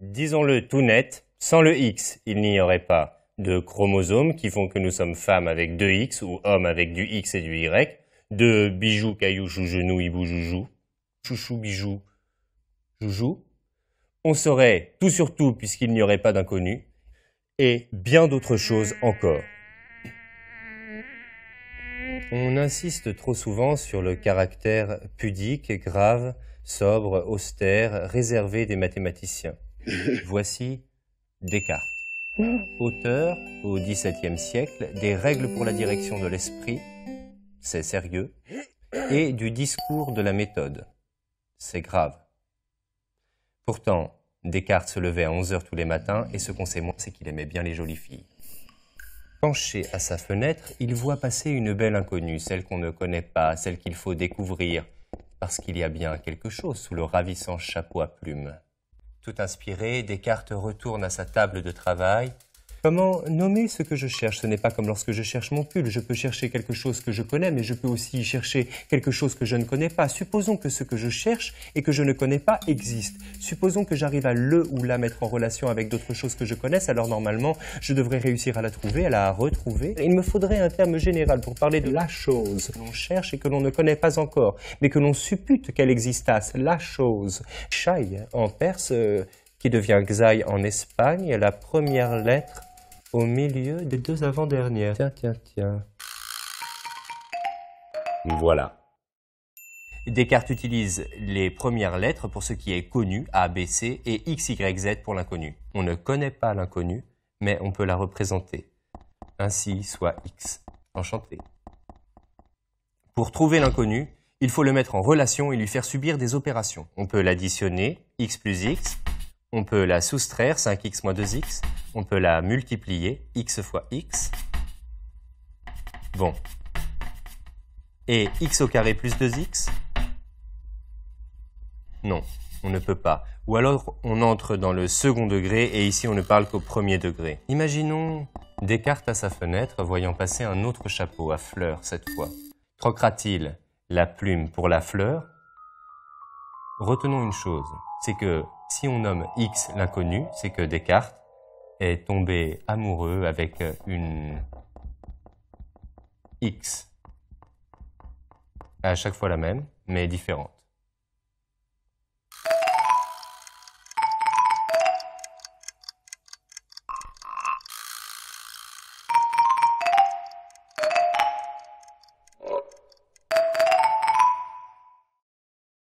Disons-le tout net, sans le X, il n'y aurait pas de chromosomes qui font que nous sommes femmes avec deux X ou hommes avec du X et du Y, de bijoux, cailloux, chou, genou, hibou, joujou, chouchou, bijou, joujou. On saurait tout sur tout puisqu'il n'y aurait pas d'inconnu, et bien d'autres choses encore. On insiste trop souvent sur le caractère pudique, grave, sobre, austère, réservé des mathématiciens. Voici Descartes, mmh. auteur au XVIIe siècle des règles pour la direction de l'esprit, c'est sérieux, et du discours de la méthode, c'est grave. Pourtant, Descartes se levait à 11 heures tous les matins et ce qu'on sait moins, c'est qu'il aimait bien les jolies filles. Penché à sa fenêtre, il voit passer une belle inconnue, celle qu'on ne connaît pas, celle qu'il faut découvrir, parce qu'il y a bien quelque chose sous le ravissant chapeau à plumes. Tout inspiré, Descartes retourne à sa table de travail Comment nommer ce que je cherche Ce n'est pas comme lorsque je cherche mon pull. Je peux chercher quelque chose que je connais, mais je peux aussi chercher quelque chose que je ne connais pas. Supposons que ce que je cherche et que je ne connais pas existe. Supposons que j'arrive à le ou la mettre en relation avec d'autres choses que je connaisse, alors normalement, je devrais réussir à la trouver, à la retrouver. Il me faudrait un terme général pour parler de la chose que l'on cherche et que l'on ne connaît pas encore, mais que l'on suppute qu'elle existasse, la chose. Chai en perse, euh, qui devient Xai en Espagne, la première lettre au milieu des deux avant-dernières. Tiens, tiens, tiens. Voilà. Descartes utilise les premières lettres pour ce qui est connu, A, B, C, et X, Y, Z pour l'inconnu. On ne connaît pas l'inconnu, mais on peut la représenter. Ainsi soit X. Enchanté. Pour trouver l'inconnu, il faut le mettre en relation et lui faire subir des opérations. On peut l'additionner, X plus X. On peut la soustraire, 5X moins 2X on peut la multiplier x fois x. Bon. Et x au carré plus 2x Non, on ne peut pas. Ou alors on entre dans le second degré et ici on ne parle qu'au premier degré. Imaginons Descartes à sa fenêtre voyant passer un autre chapeau à fleurs cette fois. Troquera-t-il la plume pour la fleur Retenons une chose, c'est que si on nomme x l'inconnu, c'est que Descartes est tombé amoureux avec euh, une X. À chaque fois la même, mais différente.